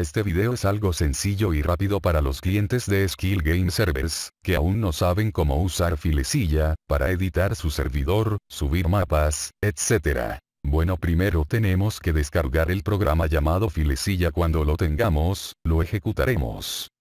este video es algo sencillo y rápido para los clientes de Skill Game Servers, que aún no saben cómo usar Filecilla, para editar su servidor, subir mapas, etc. Bueno primero tenemos que descargar el programa llamado Filecilla cuando lo tengamos, lo ejecutaremos.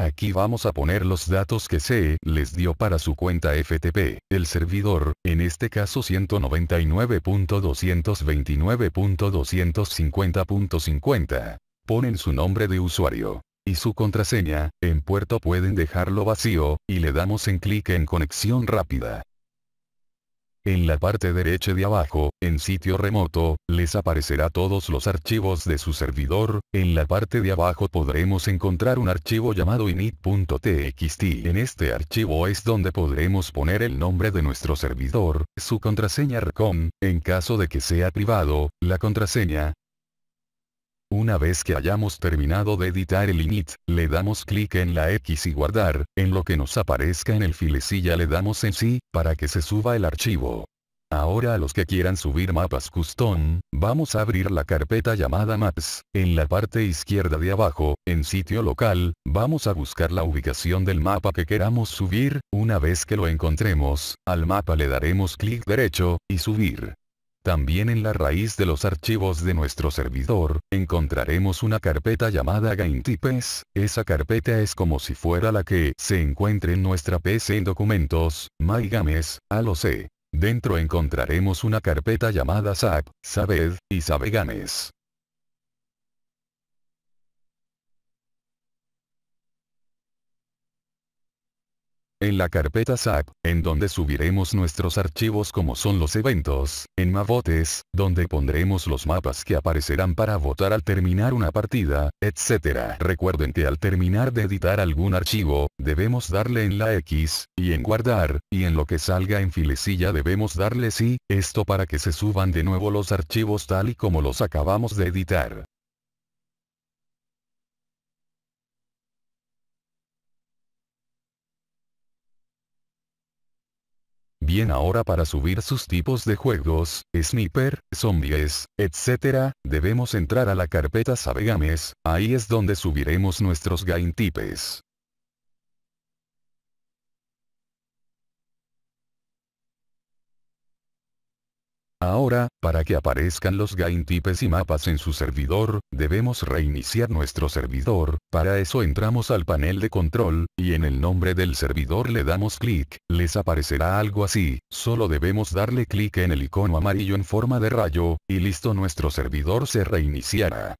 Aquí vamos a poner los datos que se les dio para su cuenta FTP, el servidor, en este caso 199.229.250.50. Ponen su nombre de usuario y su contraseña, en puerto pueden dejarlo vacío, y le damos en clic en conexión rápida. En la parte derecha de abajo, en sitio remoto, les aparecerá todos los archivos de su servidor, en la parte de abajo podremos encontrar un archivo llamado init.txt. En este archivo es donde podremos poner el nombre de nuestro servidor, su contraseña RCOM, en caso de que sea privado, la contraseña, una vez que hayamos terminado de editar el init, le damos clic en la X y guardar, en lo que nos aparezca en el filecilla le damos en sí, para que se suba el archivo. Ahora a los que quieran subir mapas custom, vamos a abrir la carpeta llamada Maps, en la parte izquierda de abajo, en sitio local, vamos a buscar la ubicación del mapa que queramos subir, una vez que lo encontremos, al mapa le daremos clic derecho, y subir. También en la raíz de los archivos de nuestro servidor, encontraremos una carpeta llamada GainTipes, esa carpeta es como si fuera la que se encuentre en nuestra PC en documentos, MyGames, a lo C. Dentro encontraremos una carpeta llamada SAP, SABED, y SABEGAMES. en la carpeta SAP, en donde subiremos nuestros archivos como son los eventos, en Mavotes, donde pondremos los mapas que aparecerán para votar al terminar una partida, etc. Recuerden que al terminar de editar algún archivo, debemos darle en la X, y en guardar, y en lo que salga en filecilla debemos darle sí, esto para que se suban de nuevo los archivos tal y como los acabamos de editar. Bien ahora para subir sus tipos de juegos, sniper, zombies, etc., debemos entrar a la carpeta Sabegames, ahí es donde subiremos nuestros game tipes. para que aparezcan los gaintipes y mapas en su servidor, debemos reiniciar nuestro servidor, para eso entramos al panel de control, y en el nombre del servidor le damos clic, les aparecerá algo así, solo debemos darle clic en el icono amarillo en forma de rayo, y listo nuestro servidor se reiniciará.